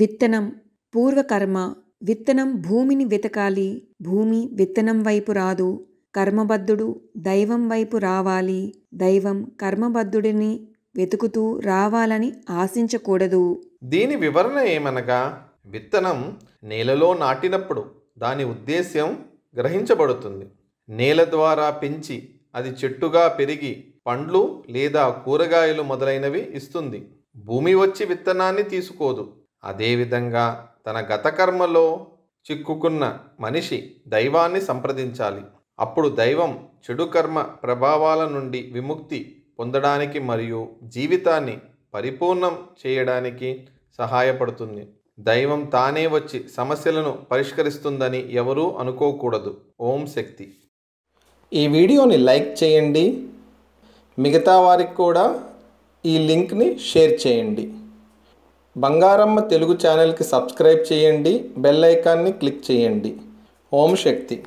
విత్తనం పూర్వకర్మ విత్తనం భూమిని వెతకాలి భూమి విత్తనం వైపు రాదు కర్మబద్ధుడు దైవం వైపు రావాలి దైవం కర్మబద్ధుడిని వెతుకుతూ రావాలని ఆశించకూడదు దీని వివరణ ఏమనగా విత్తనం నేలలో నాటినప్పుడు దాని ఉద్దేశ్యం గ్రహించబడుతుంది నేల ద్వారా పెంచి అది చెట్టుగా పెరిగి పండ్లు లేదా కూరగాయలు మొదలైనవి ఇస్తుంది భూమి వచ్చి విత్తనాన్ని తీసుకోదు అదేవిధంగా తన గత కర్మలో చిక్కుకున్న మనిషి దైవాన్ని సంప్రదించాలి అప్పుడు దైవం చెడు కర్మ ప్రభావాల నుండి విముక్తి పొందడానికి మరియు జీవితాన్ని పరిపూర్ణం చేయడానికి సహాయపడుతుంది దైవం తానే వచ్చి సమస్యలను పరిష్కరిస్తుందని ఎవరూ అనుకోకూడదు ఓం శక్తి ఈ వీడియోని లైక్ చేయండి మిగతా వారికి కూడా ఈ లింక్ని షేర్ చేయండి బంగారమ్మ తెలుగు ఛానల్కి సబ్స్క్రైబ్ చేయండి బెల్ ఐకాన్ని క్లిక్ చేయండి ఓం శక్తి